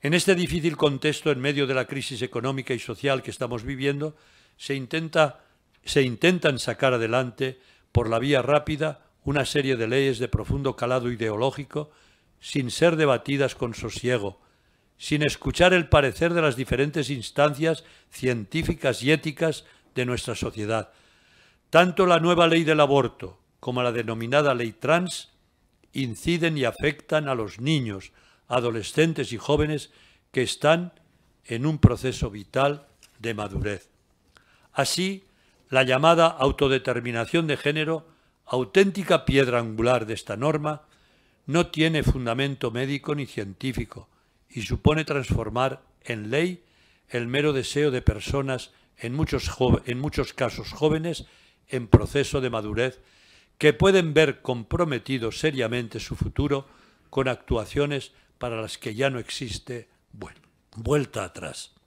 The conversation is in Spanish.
En este difícil contexto, en medio de la crisis económica y social que estamos viviendo, se, intenta, se intentan sacar adelante por la vía rápida una serie de leyes de profundo calado ideológico sin ser debatidas con sosiego, sin escuchar el parecer de las diferentes instancias científicas y éticas de nuestra sociedad. Tanto la nueva ley del aborto como la denominada ley trans inciden y afectan a los niños, adolescentes y jóvenes que están en un proceso vital de madurez. Así, la llamada autodeterminación de género, auténtica piedra angular de esta norma, no tiene fundamento médico ni científico y supone transformar en ley el mero deseo de personas, en muchos, en muchos casos jóvenes, en proceso de madurez, que pueden ver comprometido seriamente su futuro con actuaciones para las que ya no existe bueno, vuelta atrás.